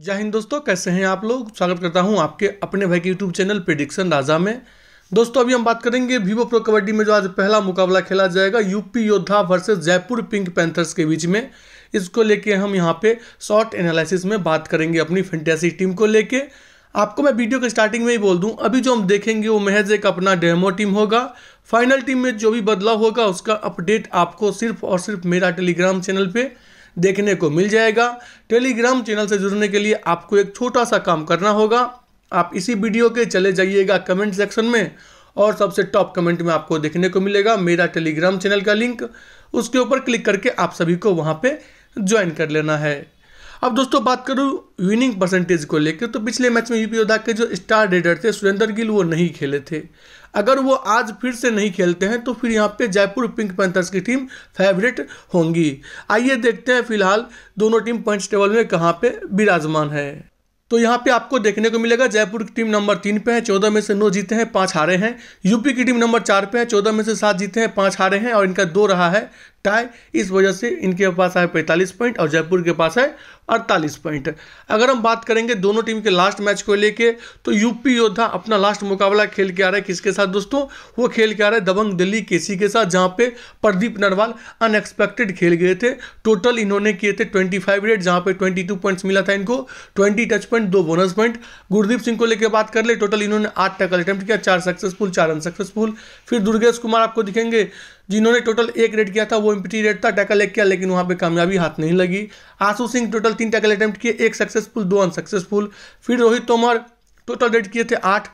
जय हिंद दोस्तों कैसे हैं आप लोग स्वागत करता हूं आपके अपने भाई के यूट्यूब चैनल प्रिडिक्शन राजा में दोस्तों अभी हम बात करेंगे वीवो प्रो कबड्डी में जो आज पहला मुकाबला खेला जाएगा यूपी योद्धा वर्सेस जयपुर पिंक पैंथर्स के बीच में इसको लेके हम यहाँ पे शॉर्ट एनालिसिस में बात करेंगे अपनी फेंटेसी टीम को लेके आपको मैं वीडियो के स्टार्टिंग में ही बोल दूं अभी जो हम देखेंगे वो महज एक अपना डेमो टीम होगा फाइनल टीम में जो भी बदलाव होगा उसका अपडेट आपको सिर्फ और सिर्फ मेरा टेलीग्राम चैनल पर देखने को मिल जाएगा टेलीग्राम चैनल से जुड़ने के लिए आपको एक छोटा सा काम करना होगा आप इसी वीडियो के चले जाइएगा कमेंट सेक्शन में और सबसे टॉप कमेंट में आपको देखने को मिलेगा मेरा टेलीग्राम चैनल का लिंक उसके ऊपर क्लिक करके आप सभी को वहाँ पर ज्वाइन कर लेना है अब दोस्तों बात करूँ विनिंग परसेंटेज को लेकर तो पिछले मैच में यूपी योद्धा के जो स्टार रेडर थे सुरेंद्र गिल वो नहीं खेले थे अगर वो आज फिर से नहीं खेलते हैं तो फिर यहाँ पे जयपुर पिंक पैंथर्स की टीम फेवरेट होंगी आइए देखते हैं फिलहाल दोनों टीम पॉइंट्स टेबल में कहाँ पे विराजमान है तो यहाँ पे आपको देखने को मिलेगा जयपुर की टीम नंबर तीन पे है चौदह में से नौ जीते हैं पाँच हारे हैं यूपी की टीम नंबर चार पे है चौदह में से सात जीते हैं पाँच हारे हैं और इनका दो रहा है टाई इस वजह से इनके पास आए 45 पॉइंट और जयपुर के पास है 48 पॉइंट अगर हम बात करेंगे दोनों टीम के लास्ट मैच को लेके तो यूपी योद्धा अपना लास्ट मुकाबला खेल के आ रहा है किसके साथ दोस्तों वो खेल के आ रहा है दबंग दिल्ली केसी के साथ जहां पे प्रदीप नरवाल अनएक्सपेक्टेड खेल गए थे टोटल इन्होंने किए थे 25 रेट जहां पे टू पॉइंट्स मिला था इनको ट्वेंटी टच पॉइंट दो बोनस पॉइंट गुरदीप सिंह को लेकर बात कर ले टोटल इन्होंने आठ टकल अटैम्प्ट किया चार सक्सेसफुल चार अनसक्सेसफुल फिर दुर्गेश कुमार आपको दिखेंगे जिन्होंने टोटल एक रेड किया था वो एम्प्टी रेड था टैकल एक किया लेकिन वहाँ पे कामयाबी हाथ नहीं लगी आशु सिंह टोटल तीन टैकल अटैम्प्ट किए एक सक्सेसफुल दो अनसक्सेसफुल फिर रोहित तोमर टोटल रेड किए थे आठ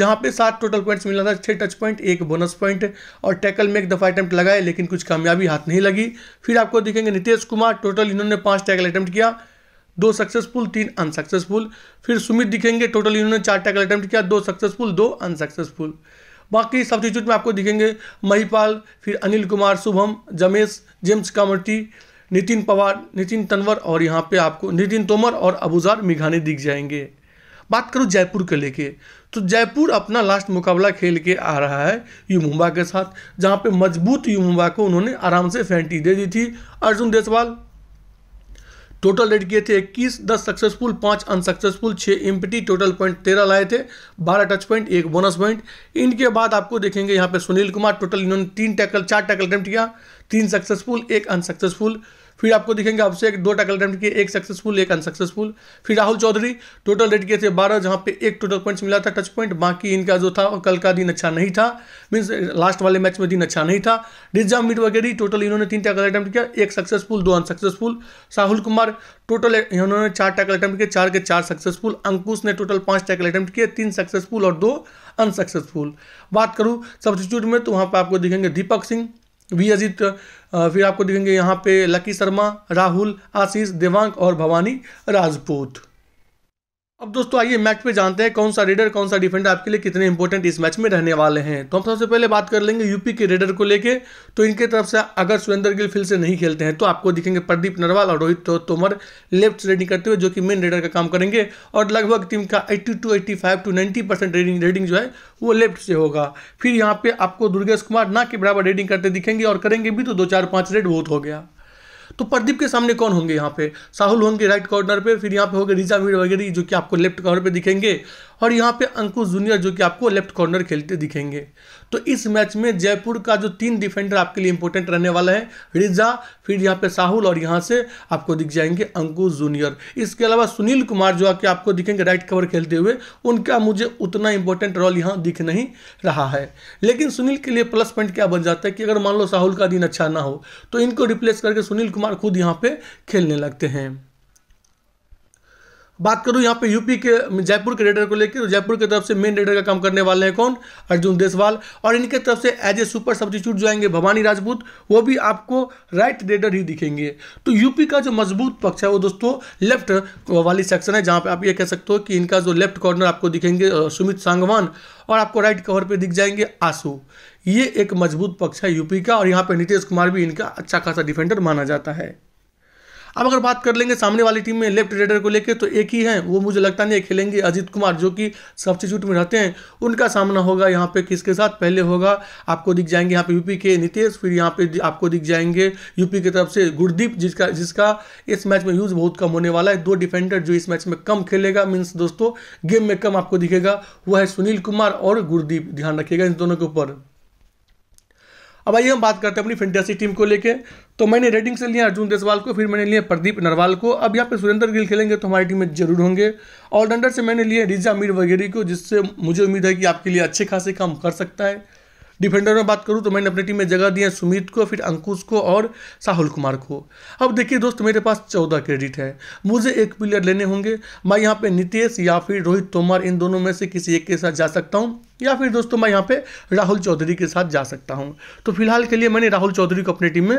जहाँ पे सात टोटल पॉइंट्स मिला था छः टच पॉइंट एक बोनस पॉइंट और टैकल में एक दफ़ा अटैम्प्ट लगाए लेकिन कुछ कामयाबी हाथ नहीं लगी फिर आपको दिखेंगे नीतीश कुमार टोटल इन्होंने पाँच टैकल अटैम्प्ट किया दो सक्सेसफुल तीन अनसक्सेसफुल फिर सुमित दिखेंगे टोटल इन्होंने चार टैकल अटैम्प्ट किया दो सक्सेसफुल दो अनसक्सेसफुल बाकी सब्सिट्यूट में आपको दिखेंगे महिपाल फिर अनिल कुमार शुभम जमेश जेम्स कामर्टी नितिन पवार नितिन तनवर और यहाँ पे आपको नितिन तोमर और अबूजार मिघानी दिख जाएंगे बात करूँ जयपुर के लेके तो जयपुर अपना लास्ट मुकाबला खेल के आ रहा है यू मुंबा के साथ जहाँ पे मजबूत यू मुंबा को उन्होंने आराम से फेंटी दे दी थी अर्जुन देसवाल टोटल रेड किए थे इक्कीस दस सक्सेसफुल पांच अनसक्सेसफुल छः एमपीटी टोटल पॉइंट तेरह लाए थे बारह टच पॉइंट एक बोनस पॉइंट इनके बाद आपको देखेंगे यहाँ पे सुनील कुमार टोटल इन्होंने तीन टैकल चार टैकल अटैम्प्ट किया तीन सक्सेसफुल एक अनसक्सेसफुल फिर आपको दिखेंगे आपसे एक दो टैकल अटैम्प्ट किए एक सक्सेसफुल एक अनसक्सेसफुल फिर राहुल चौधरी टोटल रेट किए थे बारह जहाँ पे एक टोटल पॉइंट्स मिला था टच पॉइंट बाकी इनका जो था कल का दिन अच्छा नहीं था मीन्स लास्ट वाले मैच में दिन अच्छा नहीं था रिजा मिट वगैरह टोटल इन्होंने तीन टैकल अटैम्प्ट किया एक सक्सेसफुल दो अनसक्सेसफुल राहुल कुमार टोटल इन्होंने चार टैकल अटैम्प्ट किए चार के चार सक्सेसफुल अंकुश ने टोटल पाँच टैकल अटैम्प्ट किए तीन सक्सेसफुल और दो अनसक्सेसफुल बात करूँ सब्सिट्यूट में तो वहाँ पर आपको दिखेंगे दीपक सिंह वी अजित फिर आपको दिखेंगे यहाँ पे लकी शर्मा राहुल आशीष देवांग और भवानी राजपूत अब दोस्तों आइए मैच पे जानते हैं कौन सा रेडर कौन सा डिफेंडर आपके लिए कितने इंपॉर्टेंट इस मैच में रहने वाले हैं तो हम सबसे पहले बात कर लेंगे यूपी के रेडर को लेके तो इनके तरफ से अगर सुरेंद्र गिल फील्ड से नहीं खेलते हैं तो आपको दिखेंगे प्रदीप नरवाल और रोहित तो, तोमर लेफ्ट रेडिंग करते हुए जो कि मेन रेडर का काम करेंगे और लगभग टीम का eighty to eighty five to ninety percent raiding raiding जो है वो लेफ्ट से होगा फिर यहाँ पे आपको दुर्गेश कुमार ना के बराबर रेडिंग करते दिखेंगे और करेंगे भी तो दो चार पाँच रेड बहुत हो गया तो प्रदीप के सामने कौन होंगे यहाँ पे साहुल होंगे राइट कॉर्नर पे फिर यहाँ पे होंगे रिजा मीर वगैरह जो कि आपको लेफ्ट कॉर्नर पे दिखेंगे और यहाँ पे अंकुश जूनियर जो कि आपको लेफ्ट कॉर्नर खेलते दिखेंगे तो इस मैच में जयपुर का जो तीन डिफेंडर आपके लिए इंपॉर्टेंट रहने वाला है रिजा फिर यहाँ पे साहुल और यहाँ से आपको दिख जाएंगे अंकुश जूनियर इसके अलावा सुनील कुमार जो आके आपको दिखेंगे राइट कवर खेलते हुए उनका मुझे उतना इंपॉर्टेंट रोल यहाँ दिख नहीं रहा है लेकिन सुनील के लिए प्लस पॉइंट क्या बन जाता है कि अगर मान लो साहुल का दिन अच्छा ना हो तो इनको रिप्लेस करके सुनील कुमार कुमार खुद यहाँ पे खेलने लगते हैं बात करूं यहाँ पे यूपी के जयपुर के रेडर को लेकर तो जयपुर की तरफ से मेन रेडर का काम करने वाले हैं कौन अर्जुन देसवाल और इनके तरफ से एज ए सुपर सब्सिट्यूट जो आएंगे भवानी राजपूत वो भी आपको राइट रेडर ही दिखेंगे तो यूपी का जो मजबूत पक्ष है वो दोस्तों लेफ्ट वाली सेक्शन है जहाँ पे आप ये कह सकते हो कि इनका जो लेफ्ट कॉर्नर आपको दिखेंगे सुमित सांगवान और आपको राइट कवर पे दिख जाएंगे आंसू ये एक मजबूत पक्ष है यूपी का और यहाँ पे नीतीश कुमार भी इनका अच्छा खासा डिफेंडर माना जाता है अब अगर बात कर लेंगे सामने वाली टीम में लेफ्ट रेडर को लेकर तो एक ही है वो मुझे लगता नहीं है खेलेंगे अजीत कुमार जो कि सब्सिट्यूट में रहते हैं उनका सामना होगा यहाँ पे किसके साथ पहले होगा आपको दिख जाएंगे यहाँ पे यूपी के नीतीश फिर यहाँ पे आपको दिख जाएंगे यूपी की तरफ से गुरदीप जिसका जिसका इस मैच में यूज़ बहुत कम होने वाला है दो डिफेंडर जो इस मैच में कम खेलेगा मीन्स दोस्तों गेम में कम आपको दिखेगा वह है सुनील कुमार और गुरदीप ध्यान रखिएगा इन दोनों के ऊपर अब आइए हम बात करते हैं अपनी फेंटेसी टीम को लेकर तो मैंने रेडिंग से लिया अर्जुन देसवाल को फिर मैंने लिया प्रदीप नरवाल को अब यहाँ पे सुरेंद्र गिल खेलेंगे तो हमारी टीम में जरूर होंगे ऑलराउंडर से मैंने लिए रिजा मीर वगैरह को जिससे मुझे उम्मीद है कि आपके लिए अच्छे खासे काम कर सकता है डिफेंडर में बात करूँ तो मैंने अपनी टीम में जगह दी है सुमित को फिर अंकुश को और साहुल कुमार को अब देखिए दोस्त मेरे पास चौदह क्रेडिट है मुझे एक प्लेयर लेने होंगे मैं यहाँ पे नितेश या फिर रोहित तोमर इन दोनों में से किसी एक के साथ जा सकता हूँ या फिर दोस्तों मैं यहाँ पे राहुल चौधरी के साथ जा सकता हूँ तो फिलहाल के लिए मैंने राहुल चौधरी को अपनी टीम में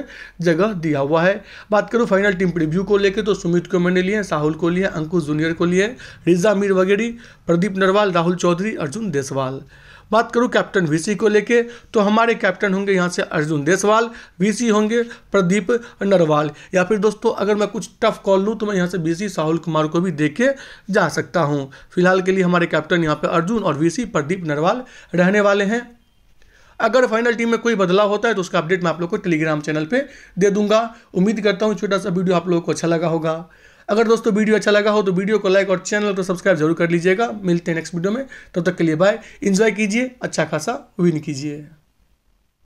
जगह दिया हुआ है बात करूँ फाइनल टीम प्रिव्यू को लेकर तो सुमित को मैंने लिए साहुल को लिए अंकुश जूनियर को लिए रिजा मीर वगैरह प्रदीप नरवाल राहुल चौधरी अर्जुन देसवाल बात करूँ कैप्टन वीसी को लेके तो हमारे कैप्टन होंगे यहाँ से अर्जुन देसवाल वीसी होंगे प्रदीप नरवाल या फिर दोस्तों अगर मैं कुछ टफ कॉल लूँ तो मैं यहाँ से बीसी साहुल कुमार को भी देख के जा सकता हूँ फिलहाल के लिए हमारे कैप्टन यहाँ पर अर्जुन और वी प्रदीप नरवाल रहने वाले हैं अगर फाइनल टीम में कोई बदलाव होता है तो उसका अपडेट मैं आप लोग को टेलीग्राम चैनल पे दे दूंगा उम्मीद करता हूँ छोटा सा वीडियो आप लोगों को अच्छा लगा होगा अगर दोस्तों वीडियो अच्छा लगा हो तो वीडियो को लाइक और चैनल को सब्सक्राइब जरूर कर लीजिएगा मिलते हैं नेक्स्ट वीडियो में तब तो तक के लिए बाय इन्जॉय कीजिए अच्छा खासा विन कीजिए